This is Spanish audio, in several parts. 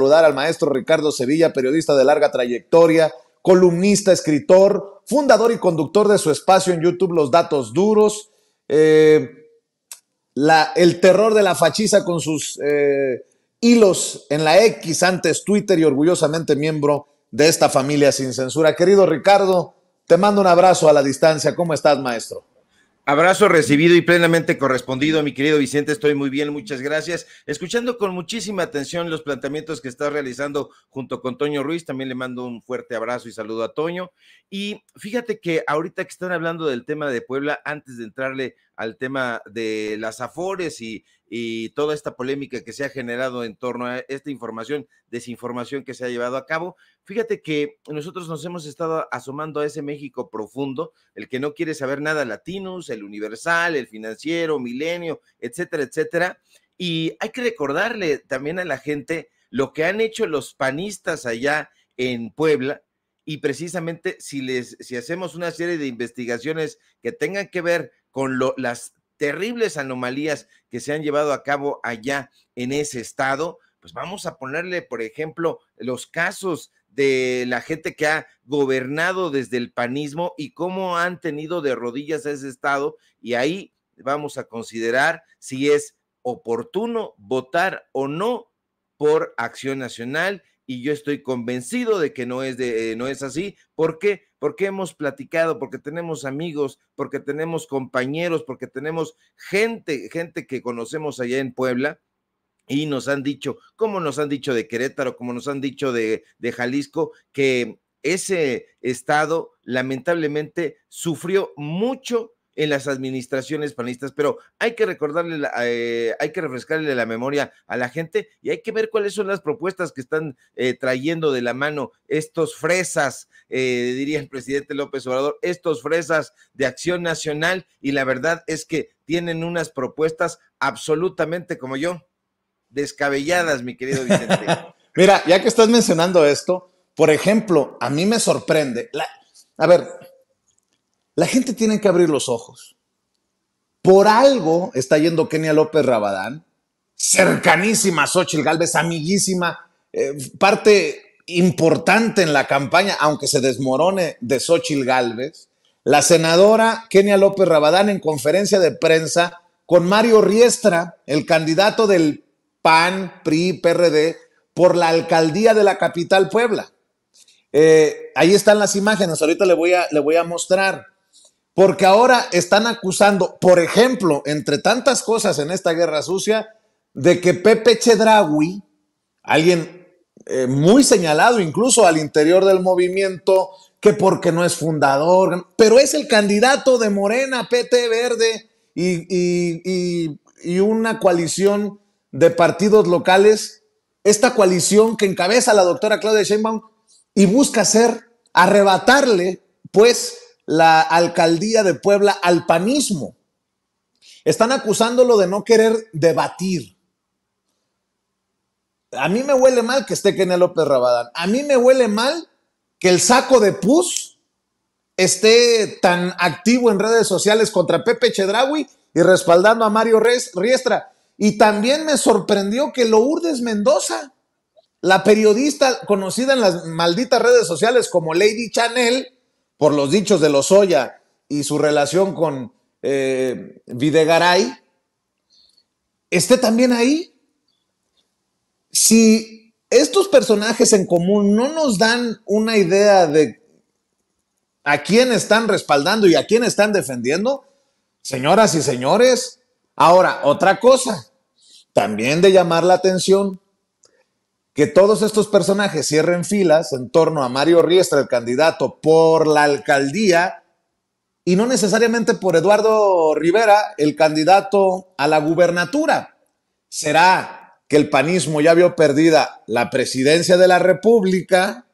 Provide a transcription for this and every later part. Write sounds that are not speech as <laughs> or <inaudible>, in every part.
saludar al maestro Ricardo Sevilla, periodista de larga trayectoria, columnista, escritor, fundador y conductor de su espacio en YouTube Los Datos Duros, eh, el terror de la fachiza con sus eh, hilos en la X, antes Twitter y orgullosamente miembro de esta familia sin censura. Querido Ricardo, te mando un abrazo a la distancia. ¿Cómo estás, maestro? Abrazo recibido y plenamente correspondido, mi querido Vicente. Estoy muy bien, muchas gracias. Escuchando con muchísima atención los planteamientos que estás realizando junto con Toño Ruiz. También le mando un fuerte abrazo y saludo a Toño. Y fíjate que ahorita que están hablando del tema de Puebla, antes de entrarle al tema de las afores y, toda esta polémica que se ha generado en torno a esta información, desinformación que se ha llevado a cabo. Fíjate que nosotros nos hemos estado asomando a ese México profundo, el que no quiere saber nada latinos el Universal, el Financiero, Milenio, etcétera, etcétera. Y hay que recordarle también a la gente lo que han hecho los panistas allá en Puebla, y precisamente si les si hacemos una serie de investigaciones que tengan que ver con las terribles anomalías que se han llevado a cabo allá en ese estado, pues vamos a ponerle, por ejemplo, los casos de la gente que ha gobernado desde el panismo y cómo han tenido de rodillas a ese estado y ahí vamos a considerar si es oportuno votar o no por Acción Nacional y yo estoy convencido de que no es de, eh, no es así porque porque hemos platicado, porque tenemos amigos, porque tenemos compañeros, porque tenemos gente, gente que conocemos allá en Puebla. Y nos han dicho, como nos han dicho de Querétaro, como nos han dicho de, de Jalisco, que ese estado lamentablemente sufrió mucho en las administraciones panistas, pero hay que recordarle, eh, hay que refrescarle la memoria a la gente y hay que ver cuáles son las propuestas que están eh, trayendo de la mano estos fresas, eh, diría el presidente López Obrador, estos fresas de Acción Nacional y la verdad es que tienen unas propuestas absolutamente como yo, descabelladas, mi querido Vicente. <laughs> Mira, ya que estás mencionando esto, por ejemplo, a mí me sorprende, a ver, la gente tiene que abrir los ojos. Por algo está yendo Kenia López Rabadán, cercanísima a Xochitl Galvez, amiguísima, eh, parte importante en la campaña, aunque se desmorone de Xochitl Galvez. La senadora Kenia López Rabadán en conferencia de prensa con Mario Riestra, el candidato del PAN, PRI, PRD, por la alcaldía de la capital Puebla. Eh, ahí están las imágenes, ahorita le voy a, le voy a mostrar porque ahora están acusando, por ejemplo, entre tantas cosas en esta guerra sucia, de que Pepe Chedraui, alguien eh, muy señalado incluso al interior del movimiento, que porque no es fundador, pero es el candidato de Morena, PT Verde y, una coalición de partidos locales, esta coalición que encabeza la doctora Claudia Sheinbaum y busca hacer, arrebatarle, pues, la alcaldía de Puebla al panismo. Están acusándolo de no querer debatir. A mí me huele mal que esté Kenia López Rabadán. A mí me huele mal que el saco de pus esté tan activo en redes sociales contra Pepe Chedraui y respaldando a Mario Riestra. Y también me sorprendió que Lourdes Mendoza, la periodista conocida en las malditas redes sociales como Lady Chanel, por los dichos de Lozoya y su relación con eh, Videgaray, esté también ahí. Si estos personajes en común no nos dan una idea de a quién están respaldando y a quién están defendiendo, señoras y señores, ahora otra cosa, también de llamar la atención que todos estos personajes cierren filas en torno a Mario Riestra, el candidato por la alcaldía, y no necesariamente por Eduardo Rivera, el candidato a la gubernatura. ¿Será que el panismo ya vio perdida la presidencia de la República?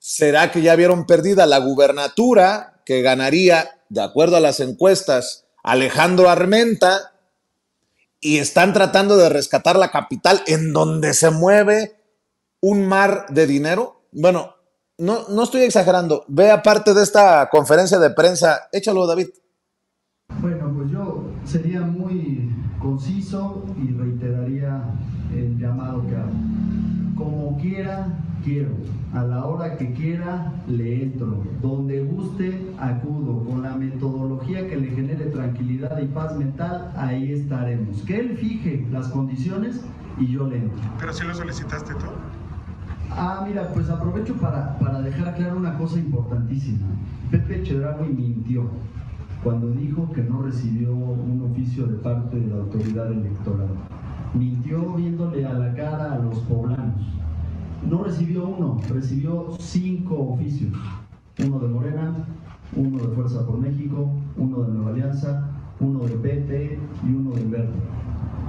¿Será que ya vieron perdida la gubernatura que ganaría, de acuerdo a las encuestas, Alejandro Armenta? y están tratando de rescatar la capital en donde se mueve un mar de dinero. Bueno, no, estoy exagerando. Ve parte de esta conferencia de prensa. Échalo, David. Bueno, pues yo sería muy conciso y reiteraría el llamado que hago. Como quiera, quiero a la hora que quiera le entro, donde guste acudo, con la metodología que le genere tranquilidad y paz mental, ahí estaremos. Que él fije las condiciones y yo le entro. Pero si lo solicitaste tú. Ah, mira, pues aprovecho para, para dejar claro una cosa importantísima. Pepe Chedraui mintió cuando dijo que no recibió un oficio de parte de la autoridad electoral. Mintió viéndole a la cara a los poblanos no recibió uno, recibió cinco oficios. Uno de Morena, uno de Fuerza por México, uno de Nueva Alianza, uno de PP y uno de Verde.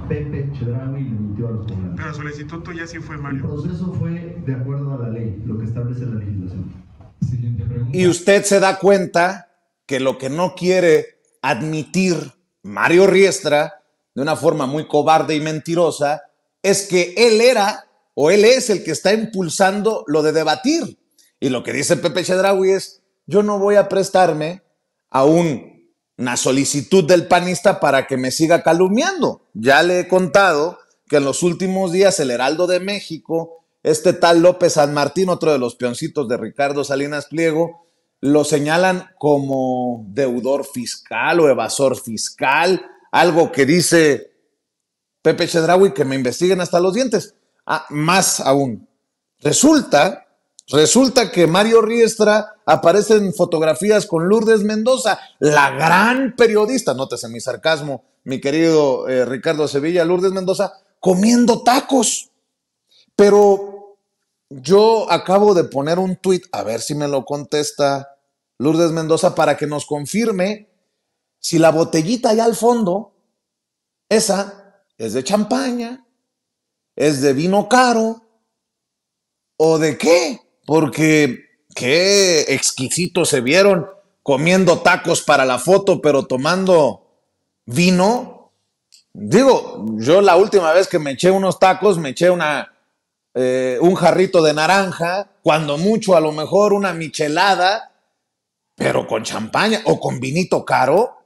Pepe Chedraui le emitió a los poblanos. Pero solicitud ya sí fue Mario. El proceso fue de acuerdo a la ley, lo que establece la legislación. pregunta. Y usted se da cuenta que lo que no quiere admitir Mario Riestra, de una forma muy cobarde y mentirosa, es que él era o él es el que está impulsando lo de debatir. Y lo que dice Pepe Chedraui es, yo no voy a prestarme a una solicitud del panista para que me siga calumniando. Ya le he contado que en los últimos días el Heraldo de México, este tal López San Martín, otro de los peoncitos de Ricardo Salinas Pliego, lo señalan como deudor fiscal o evasor fiscal, algo que dice Pepe Chedraui que me investiguen hasta los dientes. Ah, más aún. Resulta, resulta que Mario Riestra aparece en fotografías con Lourdes Mendoza, la gran periodista, nótese mi sarcasmo, mi querido eh, Ricardo Sevilla, Lourdes Mendoza, comiendo tacos. Pero yo acabo de poner un tuit, a ver si me lo contesta Lourdes Mendoza, para que nos confirme si la botellita allá al fondo, esa es de champaña ¿Es de vino caro? ¿O de qué? Porque qué exquisitos se vieron comiendo tacos para la foto, pero tomando vino. Digo, yo la última vez que me eché unos tacos, me eché una, eh, un jarrito de naranja, cuando mucho a lo mejor una michelada, pero con champaña o con vinito caro.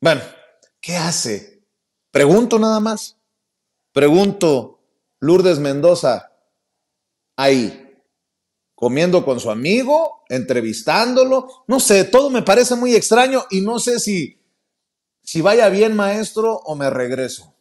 Bueno, ¿qué hace? Pregunto nada más. Pregunto, Lourdes Mendoza, ahí, comiendo con su amigo, entrevistándolo, no sé, todo me parece muy extraño y no sé si, si vaya bien maestro o me regreso.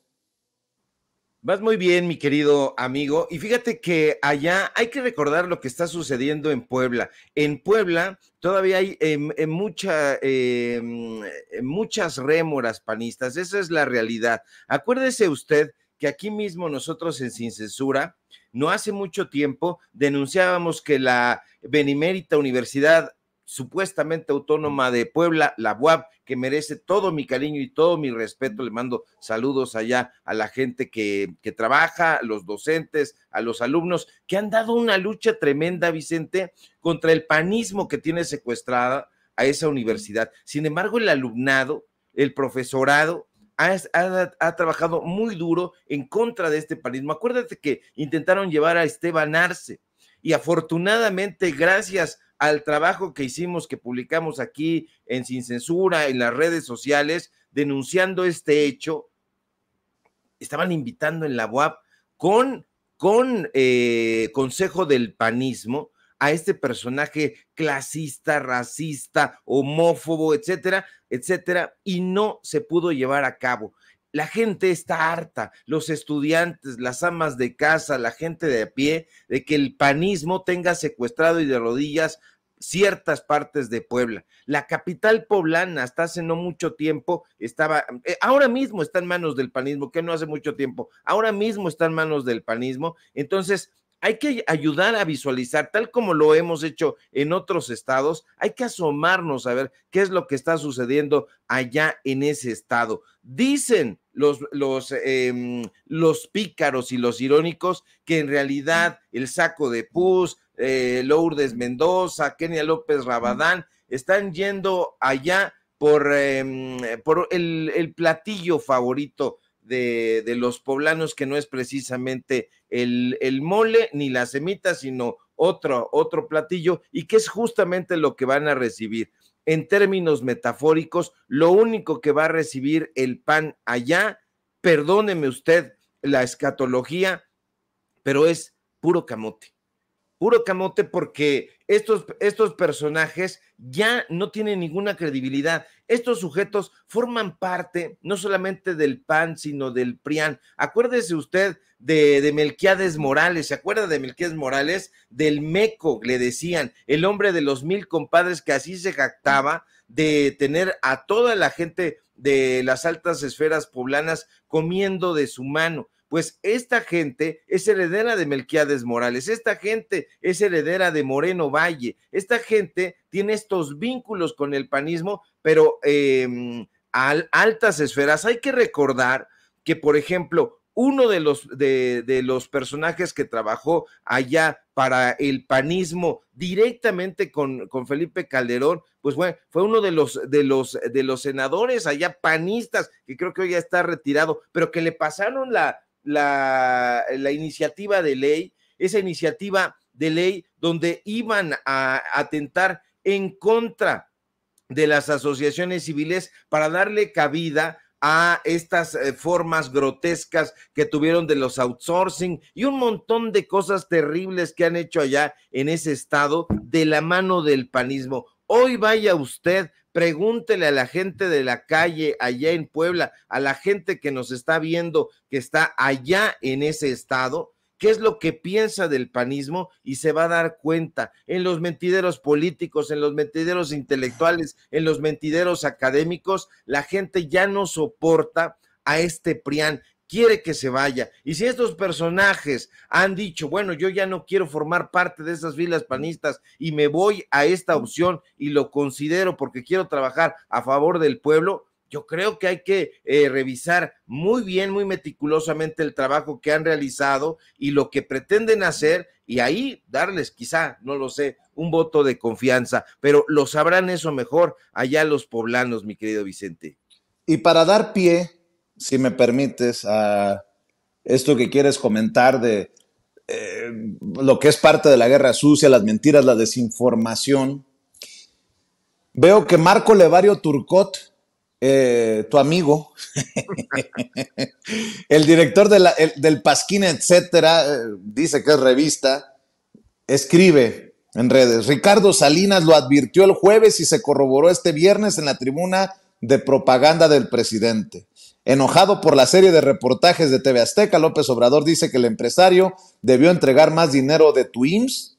Vas muy bien, mi querido amigo. Y fíjate que allá hay que recordar lo que está sucediendo en Puebla. En Puebla todavía hay em, em, mucha, em, muchas rémoras panistas. Esa es la realidad. Acuérdese usted que aquí mismo nosotros en Sin Censura, no hace mucho tiempo, denunciábamos que la Benemérita Universidad supuestamente autónoma de Puebla, la UAP, que merece todo mi cariño y todo mi respeto. Le mando saludos allá a la gente que, que trabaja, a los docentes, a los alumnos, que han dado una lucha tremenda, Vicente, contra el panismo que tiene secuestrada a esa universidad. Sin embargo, el alumnado, el profesorado, ha, trabajado muy duro en contra de este panismo. Acuérdate que intentaron llevar a Esteban Arce y afortunadamente gracias al trabajo que hicimos, que publicamos aquí en Sin Censura, en las redes sociales, denunciando este hecho, estaban invitando en la UAP con, con eh, consejo del panismo a este personaje clasista, racista, homófobo, etcétera, etcétera, y no se pudo llevar a cabo. La gente está harta, los estudiantes, las amas de casa, la gente de pie, de que el panismo tenga secuestrado y de rodillas ciertas partes de Puebla. La capital poblana hasta hace no mucho tiempo estaba, eh, ahora mismo está en manos del panismo, que no hace mucho tiempo, ahora mismo está en manos del panismo. Entonces, hay que ayudar a visualizar, tal como lo hemos hecho en otros estados, hay que asomarnos a ver qué es lo que está sucediendo allá en ese estado. Dicen los, los, em, los pícaros y los irónicos que en realidad el saco de pus, eh, Lourdes Mendoza, Kenia López Rabadán, están yendo allá por, em, por el, el platillo favorito de, los poblanos, que no es precisamente el, el, mole ni la semita, sino otro, otro platillo, y que es justamente lo que van a recibir. En términos metafóricos, lo único que va a recibir el pan allá, perdóneme usted la escatología, pero es puro camote puro camote porque estos, estos personajes ya no tienen ninguna credibilidad. Estos sujetos forman parte no solamente del PAN, sino del PRIAN. Acuérdese usted de, de Melquiades Morales, ¿se acuerda de Melquiades Morales? Del Meco, le decían, el hombre de los mil compadres que así se jactaba de tener a toda la gente de las altas esferas poblanas comiendo de su mano. Pues esta gente es heredera de Melquiades Morales, esta gente es heredera de Moreno Valle, esta gente tiene estos vínculos con el panismo, pero em, a altas esferas. Hay que recordar que, por ejemplo, uno de los, de los personajes que trabajó allá para el panismo directamente con, con Felipe Calderón, pues bueno, fue uno de los, de los, de los senadores allá panistas, que creo que hoy ya está retirado, pero que le pasaron la, la, iniciativa de ley, esa iniciativa de ley donde iban a atentar en contra de las asociaciones civiles para darle cabida a estas eh, formas grotescas que tuvieron de los outsourcing y un montón de cosas terribles que han hecho allá en ese estado de la mano del panismo. Hoy vaya usted, Pregúntele a la gente de la calle allá en Puebla, a la gente que nos está viendo, que está allá en ese estado, qué es lo que piensa del panismo y se va a dar cuenta en los mentideros políticos, en los mentideros intelectuales, en los mentideros académicos, la gente ya no soporta a este PRIAN quiere que se vaya. Y si estos personajes han dicho, bueno, yo ya no quiero formar parte de esas filas panistas y me voy a esta opción y lo considero porque quiero trabajar a favor del pueblo, yo creo que hay que eh, revisar muy bien, muy meticulosamente el trabajo que han realizado y lo que pretenden hacer y ahí darles quizá, no lo sé, un voto de confianza, pero lo sabrán eso mejor allá los poblanos, mi querido Vicente. Y para dar pie si me permites, a esto que quieres comentar de eh, lo que es parte de la guerra sucia, las mentiras, la desinformación. Veo que Marco Levario Turcot, eh, tu amigo, <laughs> el director del Pasquín, etcétera, eh, dice que es revista, escribe en redes. Ricardo Salinas lo advirtió el jueves y se corroboró este viernes en la tribuna de propaganda del presidente. Enojado por la serie de reportajes de TV Azteca, López Obrador dice que el empresario debió entregar más dinero de Twins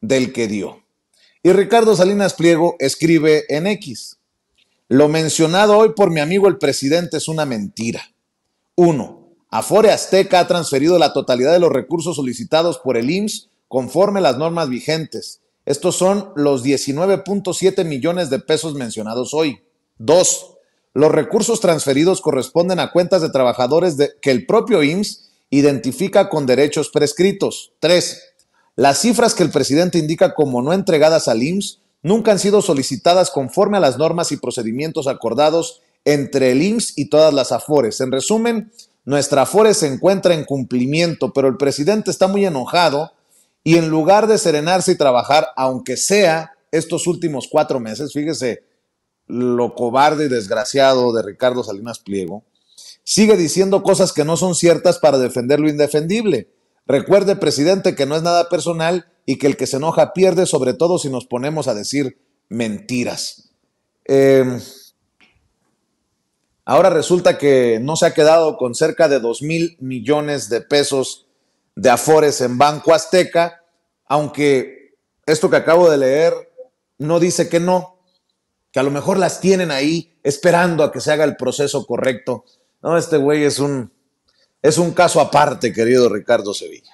del que dio. Y Ricardo Salinas Pliego escribe en X. Lo mencionado hoy por mi amigo el presidente es una mentira. Uno. Afore Azteca ha transferido la totalidad de los recursos solicitados por el IMSS conforme las normas vigentes. Estos son los 19.7 millones de pesos mencionados hoy. 2. Los recursos transferidos corresponden a cuentas de trabajadores de, que el propio IMSS identifica con derechos prescritos. 3. Las cifras que el presidente indica como no entregadas al IMSS nunca han sido solicitadas conforme a las normas y procedimientos acordados entre el IMSS y todas las AFORES. En resumen, nuestra AFORE se encuentra en cumplimiento, pero el presidente está muy enojado y en lugar de serenarse y trabajar, aunque sea estos últimos cuatro meses, fíjese, lo cobarde y desgraciado de Ricardo Salinas Pliego, sigue diciendo cosas que no son ciertas para defender lo indefendible. Recuerde, presidente, que no es nada personal y que el que se enoja pierde, sobre todo si nos ponemos a decir mentiras. Em, ahora resulta que no se ha quedado con cerca de 2 mil millones de pesos de afores en Banco Azteca, aunque esto que acabo de leer no dice que no, que a lo mejor las tienen ahí esperando a que se haga el proceso correcto. No, este güey es un, es un caso aparte, querido Ricardo Sevilla.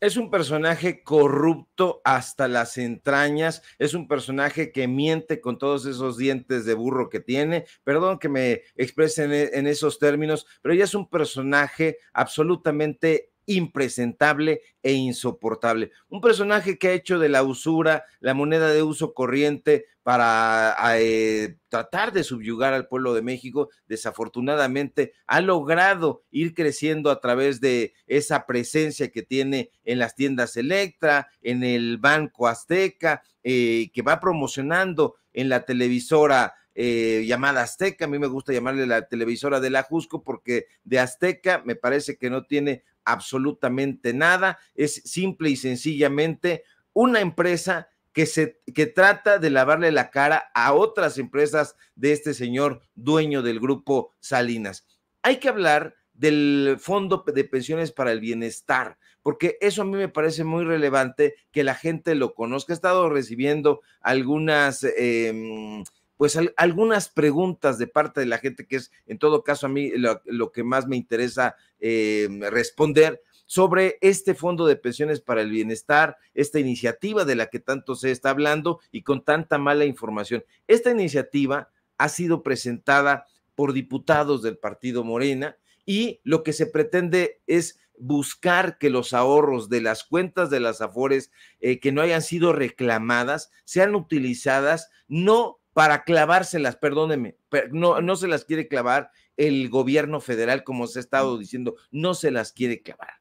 Es un personaje corrupto hasta las entrañas, es un personaje que miente con todos esos dientes de burro que tiene, perdón que me expresen en esos términos, pero ya es un personaje absolutamente impresentable e insoportable. Un personaje que ha hecho de la usura la moneda de uso corriente para ah, eh, tratar de subyugar al pueblo de México, desafortunadamente ha logrado ir creciendo a través de esa presencia que tiene en las tiendas Electra, en el Banco Azteca, eh, que va promocionando en la televisora eh, llamada Azteca. A mí me gusta llamarle la televisora de la Jusco porque de Azteca me parece que no tiene absolutamente nada. Es simple y sencillamente una empresa que, se, que trata de lavarle la cara a otras empresas de este señor dueño del grupo Salinas. Hay que hablar del Fondo de Pensiones para el Bienestar, porque eso a mí me parece muy relevante que la gente lo conozca. He estado recibiendo algunas... Em, pues algunas preguntas de parte de la gente, que es en todo caso a mí lo, que más me interesa eh, responder sobre este fondo de pensiones para el bienestar, esta iniciativa de la que tanto se está hablando y con tanta mala información. Esta iniciativa ha sido presentada por diputados del partido Morena y lo que se pretende es buscar que los ahorros de las cuentas de las afores eh, que no hayan sido reclamadas sean utilizadas no para clavárselas, perdóneme, pero no, no se las quiere clavar el gobierno federal, como se ha estado mm. diciendo, no se las quiere clavar,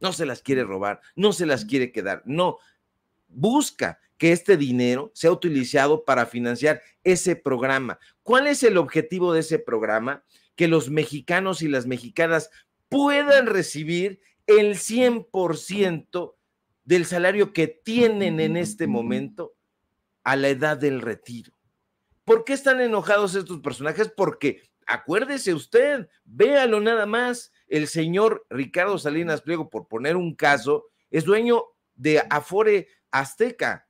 no se las quiere mm. robar, no se las mm. quiere quedar, no, busca que este dinero sea utilizado para financiar ese programa. ¿Cuál es el objetivo de ese programa? Que los mexicanos y las mexicanas puedan recibir el 100% del salario que tienen en este momento a la edad del retiro. ¿Por qué están enojados estos personajes? Porque, acuérdese usted, véalo nada más, el señor Ricardo Salinas Pliego, por poner un caso, es dueño de Afore Azteca.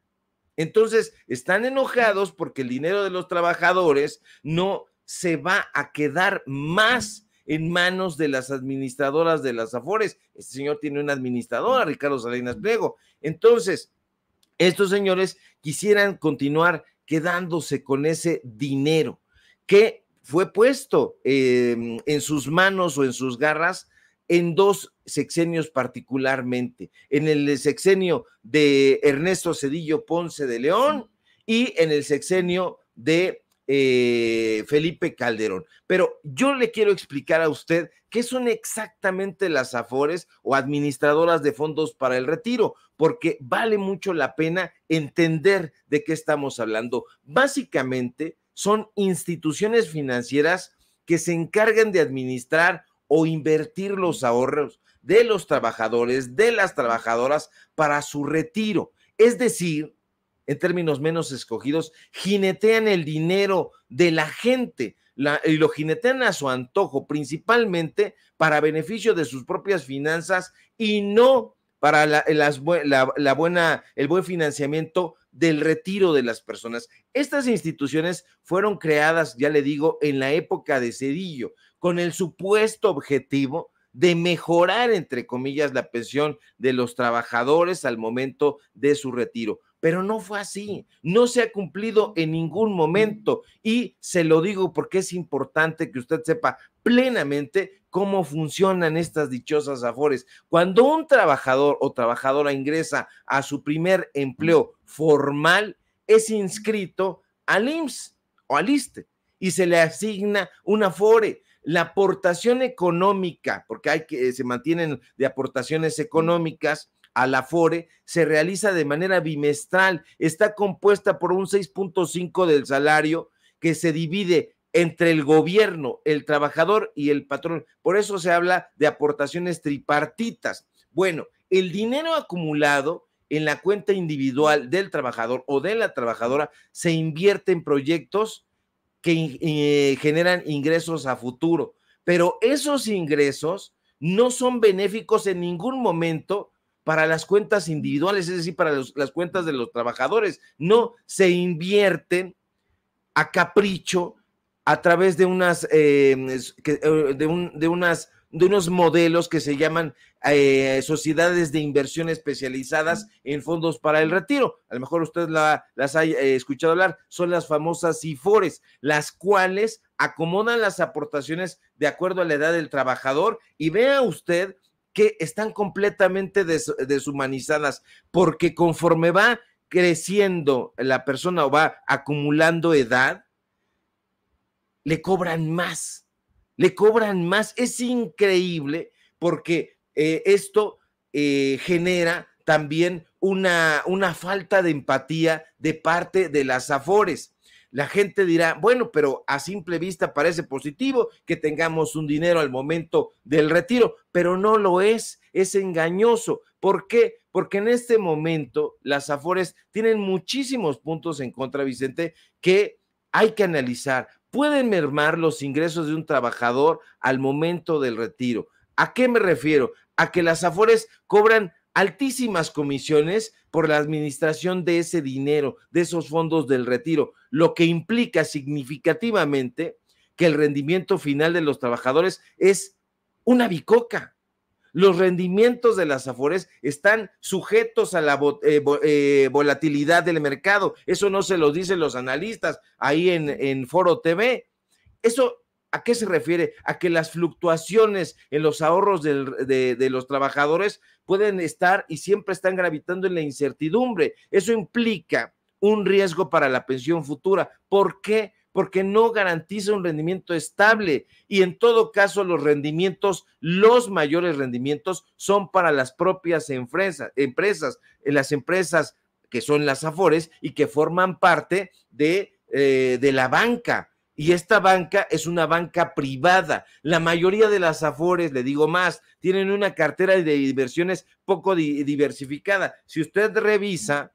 Entonces, están enojados porque el dinero de los trabajadores no se va a quedar más en manos de las administradoras de las Afores. Este señor tiene una administradora, Ricardo Salinas Pliego. Entonces, estos señores quisieran continuar quedándose con ese dinero que fue puesto em, en sus manos o en sus garras en dos sexenios particularmente, en el sexenio de Ernesto Cedillo Ponce de León y en el sexenio de eh, Felipe Calderón. Pero yo le quiero explicar a usted qué son exactamente las AFORES o administradoras de fondos para el retiro, porque vale mucho la pena entender de qué estamos hablando. Básicamente son instituciones financieras que se encargan de administrar o invertir los ahorros de los trabajadores, de las trabajadoras para su retiro. Es decir, en términos menos escogidos, jinetean el dinero de la gente y lo jinetean a su antojo, principalmente para beneficio de sus propias finanzas y no para la buena, el buen financiamiento del retiro de las personas. Estas instituciones fueron creadas, ya le digo, en la época de Cedillo, con el supuesto objetivo de mejorar, entre comillas, la pensión de los trabajadores al momento de su retiro pero no fue así, no se ha cumplido en ningún momento y se lo digo porque es importante que usted sepa plenamente cómo funcionan estas dichosas afores. Cuando un trabajador o trabajadora ingresa a su primer empleo formal, es inscrito al IMSS o al ISTE y se le asigna una afore la aportación económica, porque hay que, se mantienen de aportaciones económicas, la FORE se realiza de manera bimestral. Está compuesta por un 6.5 del salario que se divide entre el gobierno, el trabajador y el patrón. Por eso se habla de aportaciones tripartitas. Bueno, el dinero acumulado en la cuenta individual del trabajador o de la trabajadora se invierte en proyectos que eh, generan ingresos a futuro, pero esos ingresos no son benéficos en ningún momento para las cuentas individuales, es decir, para las cuentas de los trabajadores. No se invierten a capricho a través de unas, em, eh, de, unas de unos modelos que se llaman eh, sociedades de inversión especializadas en fondos para el retiro. A lo mejor usted las ha eh, escuchado hablar, son las famosas IFORES, las cuales acomodan las aportaciones de acuerdo a la edad del trabajador y vea usted que están completamente deshumanizadas, porque conforme va creciendo la persona o va acumulando edad, le cobran más, le cobran más. Es increíble porque eh, esto eh, genera también una, una falta de empatía de parte de las AFORES. La gente dirá, bueno, pero a simple vista parece positivo que tengamos un dinero al momento del retiro, pero no lo es, es engañoso. ¿Por qué? Porque en este momento las Afores tienen muchísimos puntos en contra, Vicente, que hay que analizar. Pueden mermar los ingresos de un trabajador al momento del retiro. ¿A qué me refiero? A que las Afores cobran altísimas comisiones por la administración de ese dinero, de esos fondos del retiro, lo que implica significativamente que el rendimiento final de los trabajadores es una bicoca. Los rendimientos de las afores están sujetos a la eh, eh, volatilidad del mercado. Eso no se lo dicen los analistas ahí en, en Foro TV. Eso ¿A qué se refiere? A que las fluctuaciones en los ahorros de, los trabajadores pueden estar y siempre están gravitando en la incertidumbre. Eso implica un riesgo para la pensión futura. ¿Por qué? Porque no garantiza un rendimiento estable y en todo caso los rendimientos, los mayores rendimientos son para las propias empresas, las empresas que son las AFORES y que forman parte de eh, la banca y esta banca es una banca privada. La mayoría de las Afores, le digo más, tienen una cartera de inversiones poco diversificada. Si usted revisa,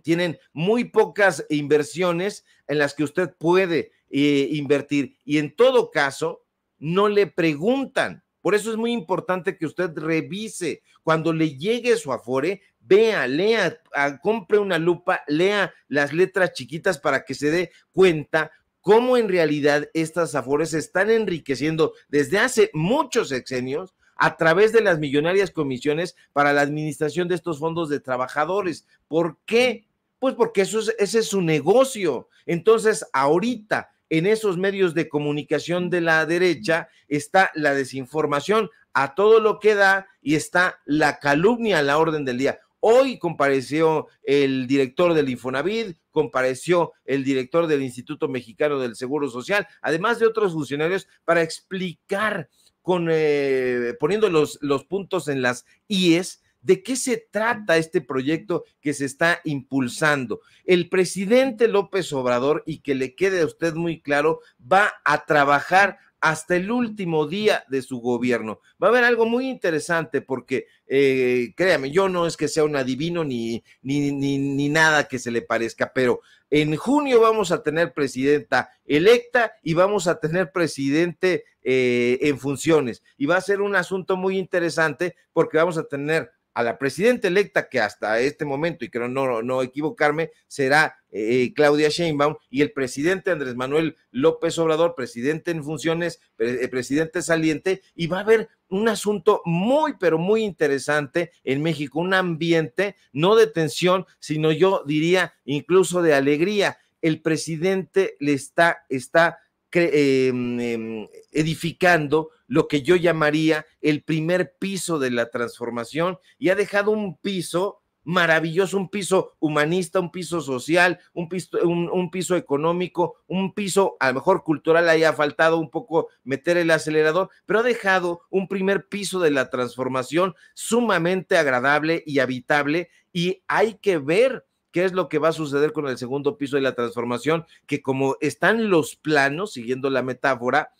tienen muy pocas inversiones en las que usted puede eh, invertir. Y en todo caso, no le preguntan. Por eso es muy importante que usted revise. Cuando le llegue su Afore, vea, lea, ah, compre una lupa, lea las letras chiquitas para que se dé cuenta cómo en realidad estas afores se están enriqueciendo desde hace muchos sexenios a través de las millonarias comisiones para la administración de estos fondos de trabajadores. ¿Por qué? Pues porque eso es, ese es su negocio. Entonces, ahorita en esos medios de comunicación de la derecha está la desinformación a todo lo que da y está la calumnia a la orden del día. Hoy compareció el director del Infonavit, compareció el director del Instituto Mexicano del Seguro Social, además de otros funcionarios, para explicar con eh, poniendo los, los puntos en las IES ¿De qué se trata este proyecto que se está impulsando? El presidente López Obrador, y que le quede a usted muy claro, va a trabajar hasta el último día de su gobierno. Va a haber algo muy interesante porque, eh, créame, yo no es que sea un adivino ni, ni, ni, nada que se le parezca, pero en junio vamos a tener presidenta electa y vamos a tener presidente eh, en funciones. Y va a ser un asunto muy interesante porque vamos a tener a la presidenta electa que hasta este momento, y creo no, no equivocarme, será eh, Claudia Sheinbaum y el presidente Andrés Manuel López Obrador, presidente en funciones, eh, presidente saliente, y va a haber un asunto muy, pero muy interesante en México, un ambiente no de tensión, sino yo diría incluso de alegría. El presidente le está, está em, em, edificando lo que yo llamaría el primer piso de la transformación y ha dejado un piso maravilloso, un piso humanista, un piso social, un piso, un, piso, económico, un piso a lo mejor cultural, haya faltado un poco meter el acelerador, pero ha dejado un primer piso de la transformación sumamente agradable y habitable y hay que ver qué es lo que va a suceder con el segundo piso de la transformación, que como están los planos, siguiendo la metáfora,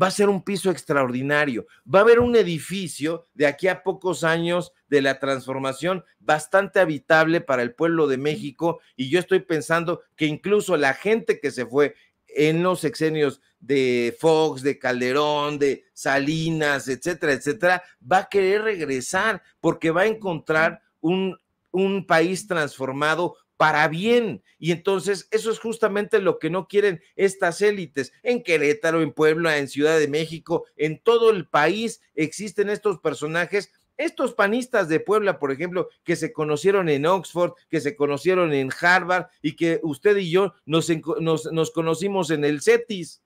va a ser un piso extraordinario. Va a haber un edificio de aquí a pocos años de la transformación bastante habitable para el pueblo de México y yo estoy pensando que incluso la gente que se fue en los sexenios de Fox, de Calderón, de Salinas, etcétera, etcétera, va a querer regresar porque va a encontrar un, un país transformado para bien. Y entonces eso es justamente lo que no quieren estas élites. En Querétaro, en Puebla, en Ciudad de México, en todo el país existen estos personajes estos panistas de Puebla, por ejemplo, que se conocieron en Oxford, que se conocieron en Harvard y que usted y yo nos, nos, conocimos en el CETIS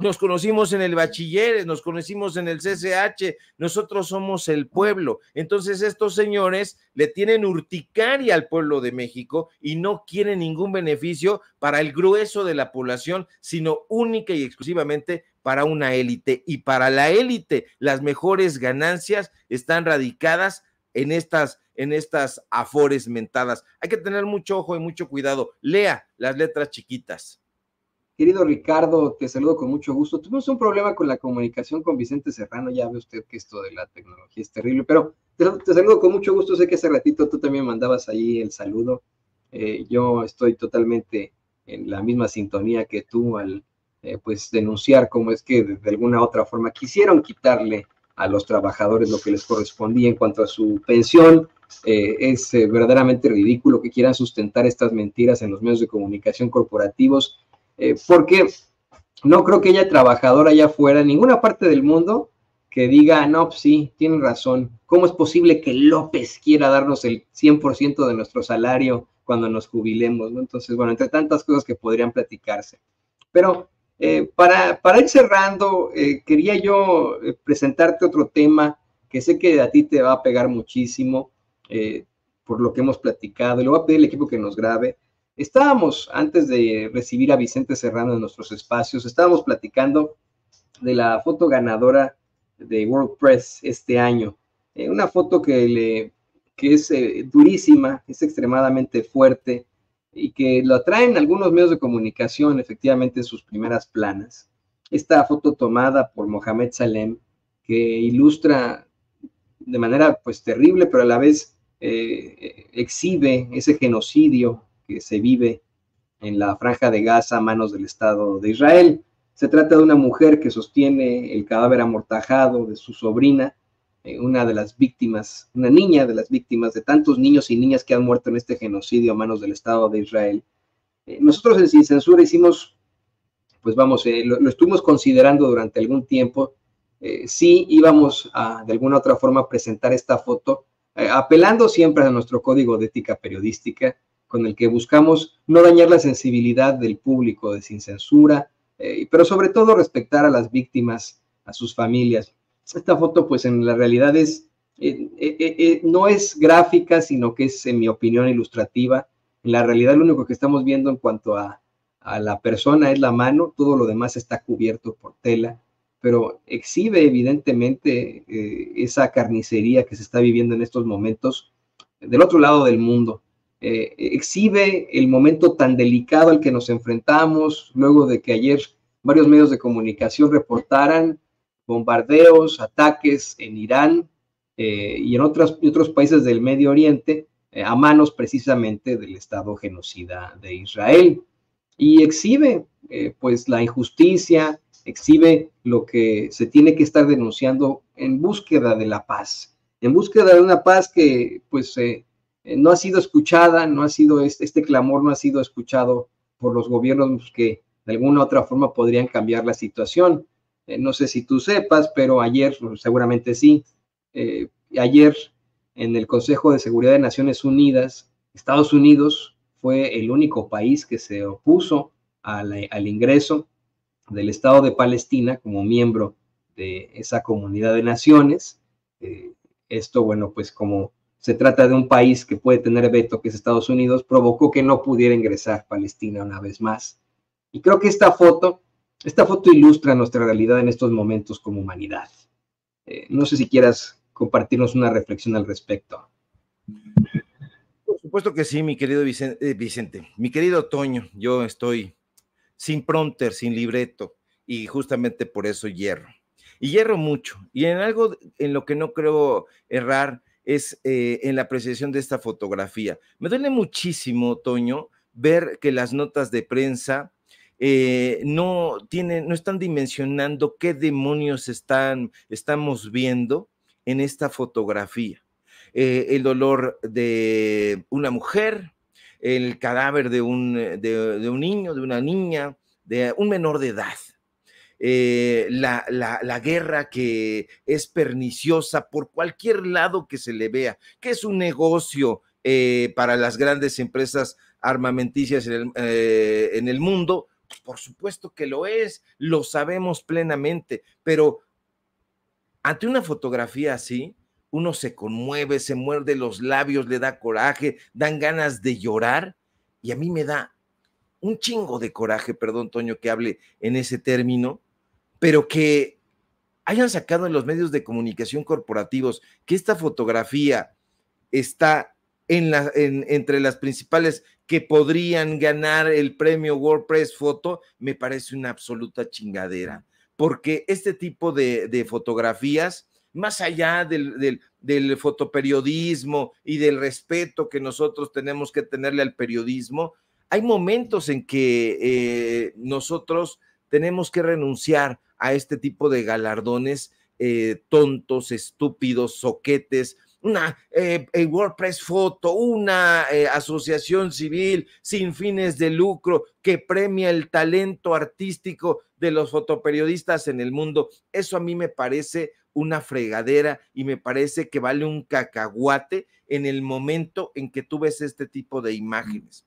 nos conocimos en el bachiller, nos conocimos en el CCH, nosotros somos el pueblo. Entonces estos señores le tienen urticaria al pueblo de México y no quieren ningún beneficio para el grueso de la población, sino única y exclusivamente para una élite. Y para la élite, las mejores ganancias están radicadas en estas en estas afores mentadas. Hay que tener mucho ojo y mucho cuidado. Lea las letras chiquitas. Querido Ricardo, te saludo con mucho gusto. Tuvimos un problema con la comunicación con Vicente Serrano, ya ve usted que esto de la tecnología es terrible, pero te, saludo con mucho gusto. Sé que hace ratito tú también mandabas ahí el saludo. Eh, yo estoy totalmente en la misma sintonía que tú al eh, pues denunciar cómo es que de alguna otra forma quisieron quitarle a los trabajadores lo que les correspondía en cuanto a su pensión. Eh, es verdaderamente ridículo que quieran sustentar estas mentiras en los medios de comunicación corporativos eh, porque no creo que haya trabajador allá afuera, en ninguna parte del mundo, que diga, no, pues sí, tienen razón, ¿cómo es posible que López quiera darnos el 100% de nuestro salario cuando nos jubilemos? Entonces, bueno, entre tantas cosas que podrían platicarse. Pero eh, para, ir cerrando, eh, quería yo presentarte otro tema que sé que a ti te va a pegar muchísimo por lo que hemos platicado. Le voy a pedir al equipo que nos grabe Estábamos, antes de recibir a Vicente Serrano en nuestros espacios, estábamos platicando de la foto ganadora de WordPress este año. Eh, una foto que, le, que es eh, durísima, es extremadamente fuerte y que lo atraen algunos medios de comunicación efectivamente en sus primeras planas. Esta foto tomada por Mohamed Salem, que ilustra de manera pues terrible, pero a la vez eh, exhibe ese genocidio que se vive en la franja de Gaza a manos del Estado de Israel. Se trata de una mujer que sostiene el cadáver amortajado de su sobrina, eh, una de las víctimas, una niña de las víctimas de tantos niños y niñas que han muerto en este genocidio a manos del Estado de Israel. Eh, nosotros en Sin Censura hicimos, pues vamos, eh, lo, estuvimos considerando durante algún tiempo, si íbamos a de alguna otra forma presentar esta foto, apelando siempre a nuestro código de ética periodística, con el que buscamos no dañar la sensibilidad del público de sin censura, eh, pero sobre todo respetar a las víctimas, a sus familias. Esta foto, pues en la realidad es, eh, eh, no es gráfica, sino que es, en mi opinión, ilustrativa. En la realidad lo único que estamos viendo en cuanto a, a la persona es la mano, todo lo demás está cubierto por tela, pero exhibe evidentemente esa carnicería que se está viviendo en estos momentos del otro lado del mundo, eh, exhibe el momento tan delicado al que nos enfrentamos luego de que ayer varios medios de comunicación reportaran bombardeos, ataques en Irán eh, y en otros países del Medio Oriente eh, a manos precisamente del Estado genocida de Israel. Y exhibe pues la injusticia, exhibe lo que se tiene que estar denunciando en búsqueda de la paz, en búsqueda de una paz que pues se eh, no ha sido escuchada, no ha sido este, este, clamor no ha sido escuchado por los gobiernos pues, que de alguna u otra forma podrían cambiar la situación. Eh, no sé si tú sepas, pero ayer, pues, seguramente sí, eh, ayer en el Consejo de Seguridad de Naciones Unidas, Estados Unidos fue el único país que se opuso al ingreso del Estado de Palestina como miembro de esa comunidad de naciones. esto, bueno, pues como se trata de un país que puede tener veto, que es Estados Unidos, provocó que no pudiera ingresar Palestina una vez más. Y creo que esta foto, esta foto ilustra nuestra realidad en estos momentos como humanidad. Eh, no sé si quieras compartirnos una reflexión al respecto. Por supuesto que sí, mi querido eh, Vicente, mi querido Toño, yo estoy sin pronter, sin libreto, y justamente por eso hierro. Y hierro mucho, y en algo en lo que no creo errar es eh, en la apreciación de esta fotografía. Me duele muchísimo, Toño, ver que las notas de prensa eh, no tienen, no están dimensionando qué demonios estamos viendo en esta fotografía. Eh, el dolor de una mujer, el cadáver de un niño, de una niña, de un menor de edad. Eh, la, guerra que es perniciosa por cualquier lado que se le vea, que es un negocio eh, para las grandes empresas armamenticias en el, eh, mundo. Pues, por supuesto que lo es, lo sabemos plenamente, pero ante una fotografía así, uno se conmueve, se muerde los labios, le da coraje, dan ganas de llorar y a mí me da un chingo de coraje, perdón Toño que hable en ese término, pero que hayan sacado en los medios de comunicación corporativos que esta fotografía está entre las principales que podrían ganar el premio WordPress Foto, me parece una absoluta chingadera, porque este tipo de, fotografías, más allá del, fotoperiodismo y del respeto que nosotros tenemos que tenerle al periodismo, hay momentos en que eh, nosotros tenemos que renunciar a este tipo de galardones eh, tontos, estúpidos, soquetes, una eh, WordPress foto, una eh, asociación civil sin fines de lucro que premia el talento artístico de los fotoperiodistas en el mundo. Eso a mí me parece una fregadera y me parece que vale un cacahuate en el momento en que tú ves este tipo de imágenes.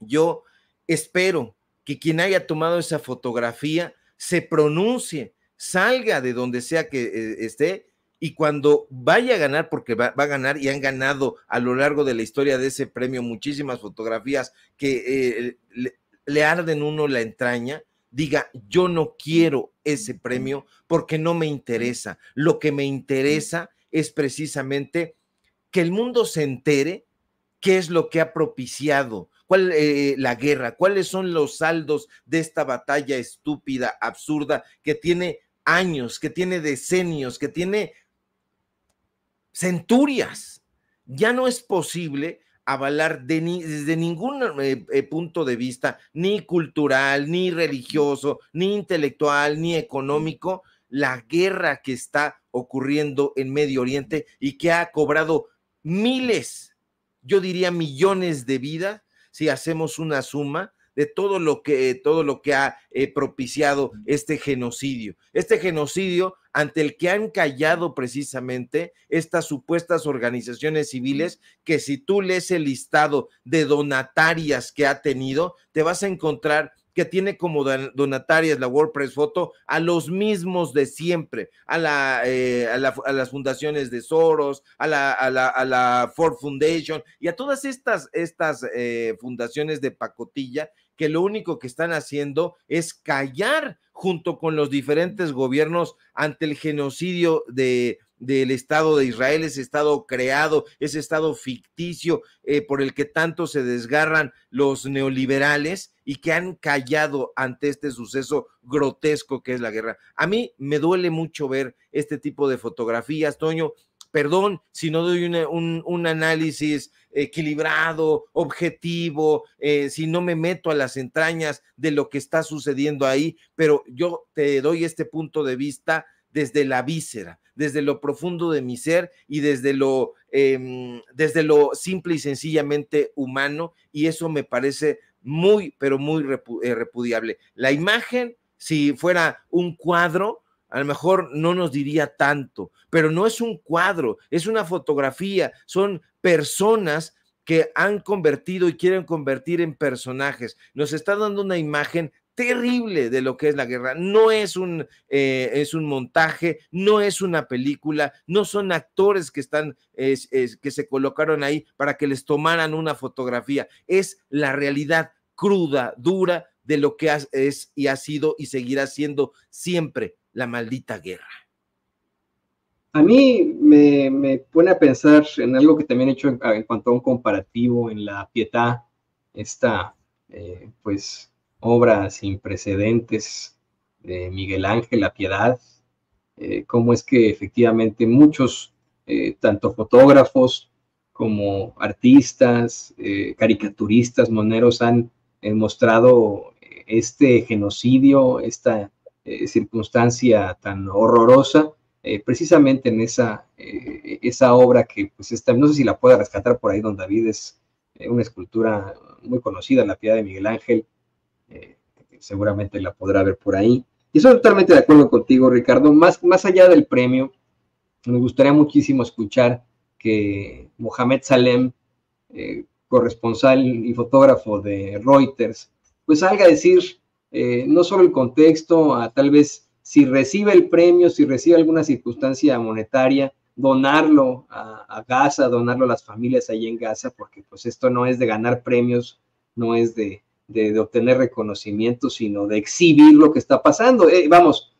Yo espero que quien haya tomado esa fotografía se pronuncie, salga de donde sea que eh, esté y cuando vaya a ganar, porque va, a ganar y han ganado a lo largo de la historia de ese premio muchísimas fotografías que eh, le, le, arden uno la entraña, diga, yo no quiero ese premio porque no me interesa. Lo que me interesa es precisamente que el mundo se entere qué es lo que ha propiciado, cuál eh, eh, la guerra, cuáles son los saldos de esta batalla estúpida, absurda, que tiene años, que tiene decenios, que tiene centurias. Ya no es posible avalar desde ningún eh, punto de vista, ni cultural, ni religioso, ni intelectual, ni económico, la guerra que está ocurriendo en Medio Oriente y que ha cobrado miles, yo diría millones de vidas si hacemos una suma de todo lo que, todo lo que ha eh, propiciado este genocidio. Este genocidio ante el que han callado precisamente estas supuestas organizaciones civiles, que si tú lees el listado de donatarias que ha tenido, te vas a encontrar que tiene como donatarias la WordPress Foto a los mismos de siempre, a, la, eh, a, las fundaciones de Soros, a la, a la, a la Ford Foundation y a todas estas, estas eh, fundaciones de pacotilla que lo único que están haciendo es callar junto con los diferentes gobiernos ante el genocidio de del Estado de Israel, ese Estado creado, ese Estado ficticio eh, por el que tanto se desgarran los neoliberales y que han callado ante este suceso grotesco que es la guerra. A mí me duele mucho ver este tipo de fotografías, Toño. Perdón si no doy un, análisis equilibrado, objetivo, eh, si no me meto a las entrañas de lo que está sucediendo ahí, pero yo te doy este punto de vista desde la víscera desde lo profundo de mi ser y desde lo, em, desde lo simple y sencillamente humano. Y eso me parece muy, pero muy eh, repudiable. La imagen, si fuera un cuadro, a lo mejor no nos diría tanto, pero no es un cuadro, es una fotografía, son personas que han convertido y quieren convertir en personajes. Nos está dando una imagen terrible de lo que es la guerra. No es un, eh, es un montaje, no es una película, no son actores que están, es, que se colocaron ahí para que les tomaran una fotografía. Es la realidad cruda, dura de lo que es y ha sido y seguirá siendo siempre la maldita guerra. A mí me, me pone a pensar en algo que también he hecho en, cuanto a un comparativo en la pietad, esta, eh, pues, obra sin precedentes de Miguel Ángel, La Piedad, eh, cómo es que efectivamente muchos, eh, tanto fotógrafos como artistas, eh, caricaturistas, moneros, han mostrado este genocidio, esta circunstancia tan horrorosa, precisamente en esa, esa obra que, pues, está, no sé si la pueda rescatar por ahí, don David, es una escultura muy conocida, La Piedad de Miguel Ángel, eh, seguramente la podrá ver por ahí. Y estoy totalmente de acuerdo contigo, Ricardo. Más, más allá del premio, me gustaría muchísimo escuchar que Mohamed Salem, eh, corresponsal y fotógrafo de Reuters, pues salga a decir eh, no solo el contexto, a tal vez si recibe el premio, si recibe alguna circunstancia monetaria, donarlo a, Gaza, donarlo a las familias ahí en Gaza, porque pues esto no es de ganar premios, no es de de, obtener reconocimiento, sino de exhibir lo que está pasando. Eh, vamos,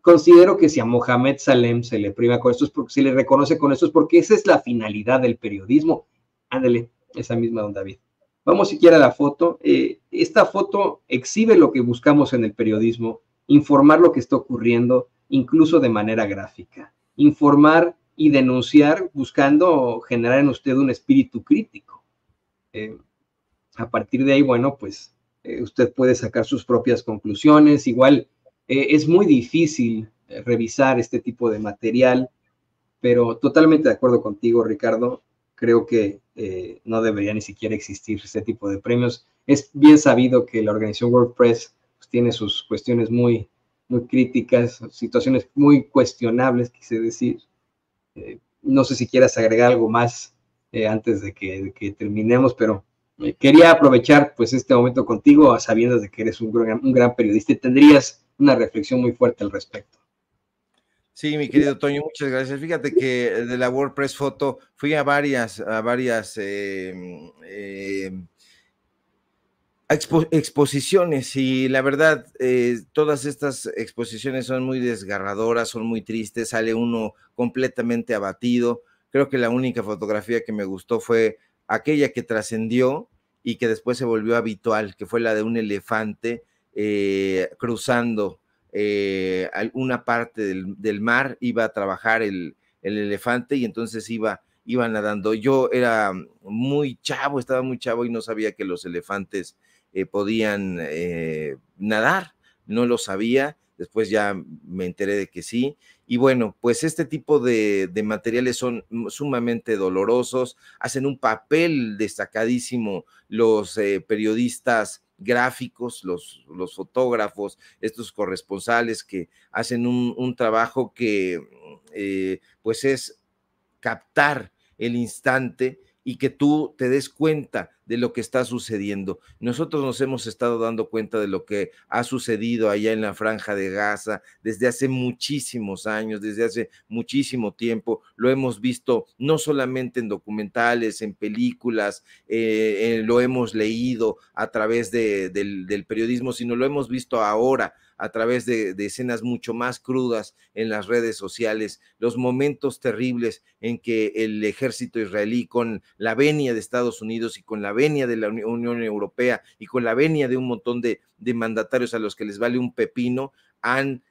considero que si a Mohamed Salem se le prima con esto, porque, se le reconoce con esto, es porque esa es la finalidad del periodismo. Ándale, esa misma don David. Vamos siquiera a la foto. Eh, esta foto exhibe lo que buscamos en el periodismo, informar lo que está ocurriendo, incluso de manera gráfica. Informar y denunciar buscando generar en usted un espíritu crítico. Eh, a partir de ahí, bueno, pues eh, usted puede sacar sus propias conclusiones. Igual eh, es muy difícil eh, revisar este tipo de material, pero totalmente de acuerdo contigo, Ricardo. Creo que no debería ni siquiera existir este tipo de premios. Es bien sabido que la organización WordPress pues, tiene sus cuestiones muy, muy críticas, situaciones muy cuestionables, quise decir. no sé si quieras agregar algo más antes de que terminemos, pero eh, quería aprovechar pues este momento contigo sabiendo de que eres un gran, periodista y tendrías una reflexión muy fuerte al respecto. Sí, mi querido Toño, muchas gracias. Fíjate que eh, de la WordPress Foto fui a varias, a varias em, em, exposiciones y la verdad, eh, todas estas exposiciones son muy desgarradoras, son muy tristes, sale uno completamente abatido. Creo que la única fotografía que me gustó fue aquella que trascendió y que después se volvió habitual, que fue la de un elefante eh, cruzando eh, una parte del, mar, iba a trabajar el, elefante y entonces iba, nadando. Yo era muy chavo, estaba muy chavo y no sabía que los elefantes eh, podían nadar, no lo sabía, después ya me enteré de que sí y bueno, pues este tipo de, materiales son sumamente dolorosos, hacen un papel destacadísimo los eh, periodistas gráficos, los, los, fotógrafos, estos corresponsales que hacen un, trabajo que eh, pues es captar el instante y que tú te des cuenta de lo que está sucediendo. Nosotros nos hemos estado dando cuenta de lo que ha sucedido allá en la franja de Gaza desde hace muchísimos años, desde hace muchísimo tiempo. Lo hemos visto no solamente en documentales, en películas, eh, eh, lo hemos leído a través del, periodismo, sino lo hemos visto ahora a través de, escenas mucho más crudas en las redes sociales, los momentos terribles en que el ejército israelí con la venia de Estados Unidos y con la venia de la Unión Europea y con la venia de un montón de, mandatarios a los que les vale un pepino, han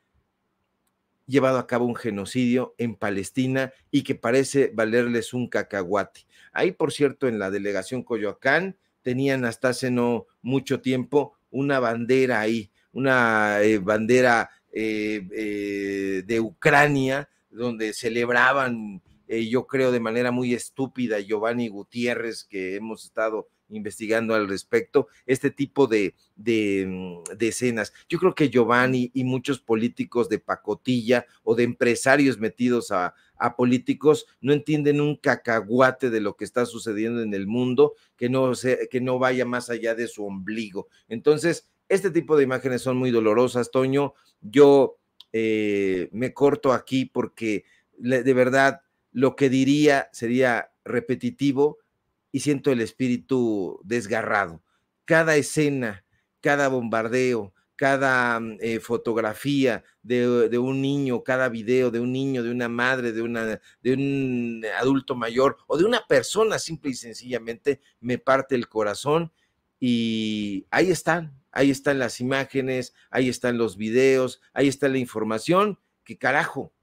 llevado a cabo un genocidio en Palestina y que parece valerles un cacahuate. Ahí, por cierto, en la delegación Coyoacán tenían hasta hace no mucho tiempo una bandera ahí, una eh, bandera eh, eh, de Ucrania, donde celebraban, yo creo, de manera muy estúpida Giovanni Gutiérrez, que hemos estado investigando al respecto, este tipo mm, de, escenas. Yo creo que Giovanni y muchos políticos de pacotilla o de empresarios metidos a, políticos no entienden un cacahuate de lo que está sucediendo en el mundo, que no, que no vaya más allá de su ombligo. Entonces, este tipo de imágenes son muy dolorosas, Toño. Yo eh, me corto aquí porque de verdad lo que diría sería repetitivo y siento el espíritu desgarrado. Cada escena, cada bombardeo, cada mm, eh, fotografía de, un niño, cada video de un niño, de una madre, de, una, de un adulto mayor o de una persona, simple y sencillamente, me parte el corazón y ahí están, ahí están las imágenes, ahí están los videos, ahí está la información que carajo,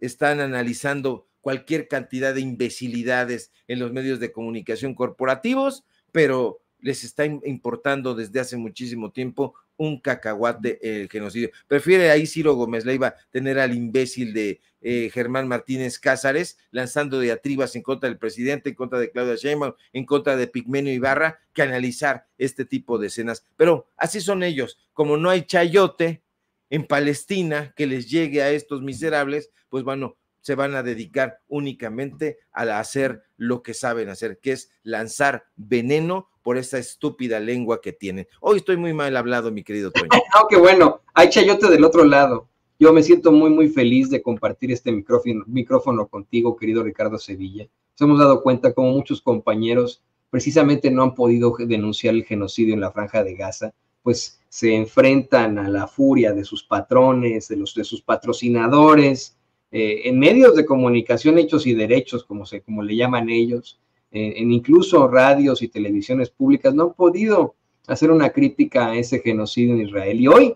están analizando cualquier cantidad de imbecilidades en los medios de comunicación corporativos, pero les está importando desde hace muchísimo tiempo un cacahuate el genocidio. Prefiere ahí Ciro Gómez Leiva tener al imbécil de eh, Germán Martínez Cázares lanzando diatribas en contra del presidente, en contra de Claudia Sheinbaum, en contra de Pigmenio Ibarra, que analizar este tipo de escenas. Pero así son ellos. Como no hay chayote en Palestina que les llegue a estos miserables, pues bueno, se van a dedicar únicamente a hacer lo que saben hacer, que es lanzar veneno por esa estúpida lengua que tienen. Hoy estoy muy mal hablado, mi querido Toño. <laughs> no, qué bueno. Hay chayote del otro lado. Yo me siento muy, muy feliz de compartir este micrófono, contigo, querido Ricardo Sevilla. Nos hemos dado cuenta como muchos compañeros precisamente no han podido denunciar el genocidio en la franja de Gaza, pues se enfrentan a la furia de sus patrones, de, los, de sus patrocinadores, eh, en medios de comunicación, hechos y derechos, como, se, como le llaman ellos, eh, en incluso radios y televisiones públicas, no han podido hacer una crítica a ese genocidio en Israel. Y hoy,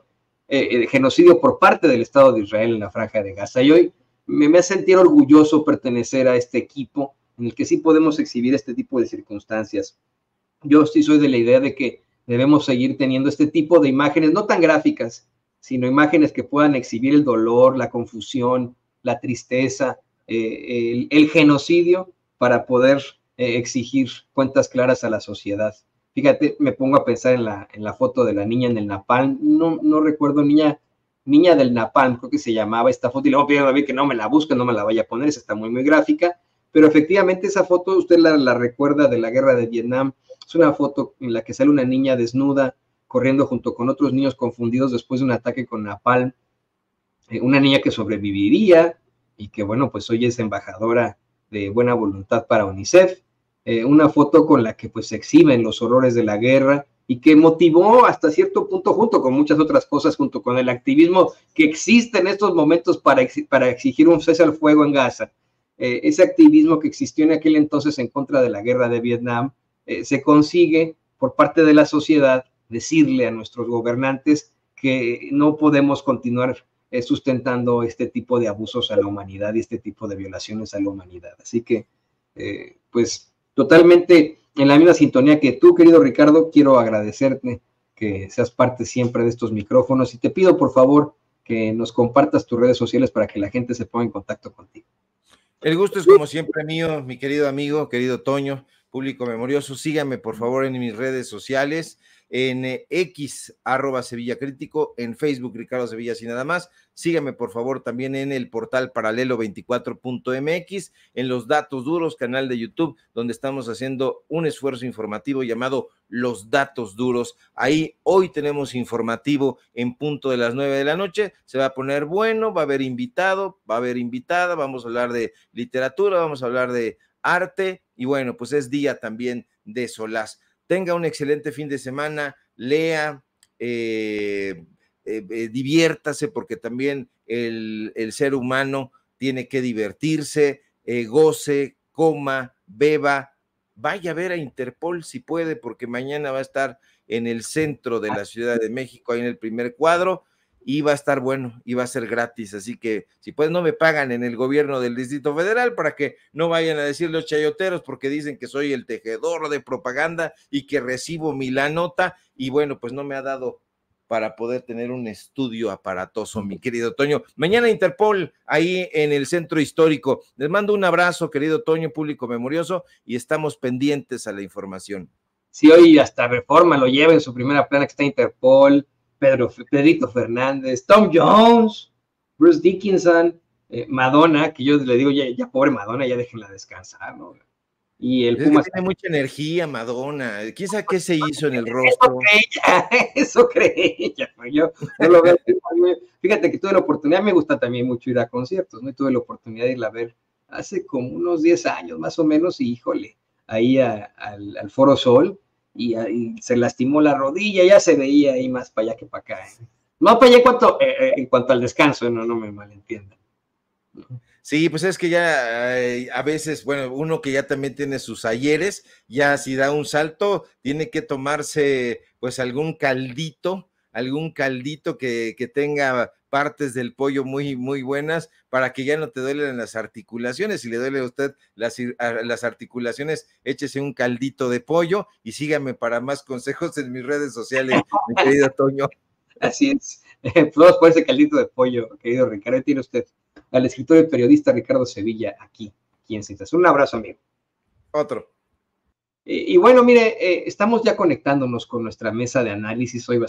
eh, el genocidio por parte del Estado de Israel en la franja de Gaza. Y hoy me, me sentido orgulloso pertenecer a este equipo en el que sí podemos exhibir este tipo de circunstancias. Yo sí soy de la idea de que debemos seguir teniendo este tipo de imágenes, no tan gráficas, sino imágenes que puedan exhibir el dolor, la confusión, la tristeza, eh, el, genocidio para poder eh, exigir cuentas claras a la sociedad. Fíjate, me pongo a pensar en la, en la foto de la niña en el Napalm, no, no recuerdo, niña, niña del Napalm, creo que se llamaba esta foto, y luego voy a David que no me la busque, no me la vaya a poner, esa está muy, muy gráfica, pero efectivamente esa foto usted la, la recuerda de la guerra de Vietnam, es una foto en la que sale una niña desnuda corriendo junto con otros niños confundidos después de un ataque con Napalm, eh, una niña que sobreviviría y que, bueno, pues hoy es embajadora de buena voluntad para UNICEF, eh, una foto con la que pues se exhiben los horrores de la guerra y que motivó hasta cierto punto, junto con muchas otras cosas, junto con el activismo que existe en estos momentos para, para exigir un cese al fuego en Gaza. Eh, ese activismo que existió en aquel entonces en contra de la guerra de Vietnam, se consigue por parte de la sociedad decirle a nuestros gobernantes que no podemos continuar eh, sustentando este tipo de abusos a la humanidad y este tipo de violaciones a la humanidad. Así que, eh, pues, totalmente en la misma sintonía que tú, querido Ricardo, quiero agradecerte que seas parte siempre de estos micrófonos y te pido, por favor, que nos compartas tus redes sociales para que la gente se ponga en contacto contigo. El gusto es como siempre mío, mi querido amigo, querido Toño, público memorioso. Síganme, por favor, en mis redes sociales en eh, X, arroba Sevilla Crítico, en Facebook, Ricardo Sevilla, sin nada más. Sígame, por favor, también en el portal paralelo24.mx, en los datos duros, canal de YouTube, donde estamos haciendo un esfuerzo informativo llamado Los Datos Duros. Ahí hoy tenemos informativo en punto de las nueve de la noche. Se va a poner bueno, va a haber invitado, va a haber invitada, vamos a hablar de literatura, vamos a hablar de arte y bueno, pues es día también de solaz. Tenga un excelente fin de semana, lea, eh, eh, eh, diviértase, porque también el, el, ser humano tiene que divertirse, goce, coma, beba, vaya a ver a Interpol si puede, porque mañana va a estar en el centro de la Ciudad de México, ahí en el primer cuadro y va a estar bueno y va a ser gratis. Así que si pues no me pagan en el gobierno del Distrito Federal para que no vayan a decir los chayoteros porque dicen que soy el tejedor de propaganda y que recibo mi la nota y bueno, pues no me ha dado para poder tener un estudio aparatoso, mi querido Toño. Mañana Interpol, ahí en el centro histórico. Les mando un abrazo, querido Toño, público memorioso, y estamos pendientes a la información. Sí, hoy hasta Reforma lo lleva en su primera plana que está Interpol, Pedro, Pedrito Fernández, Tom Jones, Bruce Dickinson, eh, Madonna, que yo le digo, ya, pobre Madonna, ya déjenla descansar, ¿no? Y el tiene mucha energía, Madonna. ¿Quién sabe qué se hizo en el <laughs> rostro? <laughs> Eso cree eso cree Fíjate que tuve la oportunidad, me gusta también mucho ir a conciertos, ¿no? tuve la oportunidad de irla a ver hace como unos 10 años más o menos, y híjole, ahí al Foro Sol, y, se lastimó la rodilla, ya se veía ahí más para allá que para acá. ¿eh? no para allá eh, eh, en cuanto, al descanso, no, no me malentiendan. Sí, pues es que ya a veces, bueno, uno que ya también tiene sus ayeres, ya si da un salto, tiene que tomarse pues algún caldito, algún caldito que, que tenga partes del pollo muy, muy buenas para que ya no te duelen las articulaciones. Si le duele a usted las, articulaciones, échese un caldito de pollo y sígame para más consejos en mis redes sociales, mi <laughs> querido Toño. Así es. todos <laughs> por ese caldito de pollo, querido Ricardo. Tiene usted al escritor y periodista Ricardo Sevilla aquí, quien en Citas. Un abrazo, amigo. Otro. Y, bueno, mire, eh, estamos ya conectándonos con nuestra mesa de análisis hoy.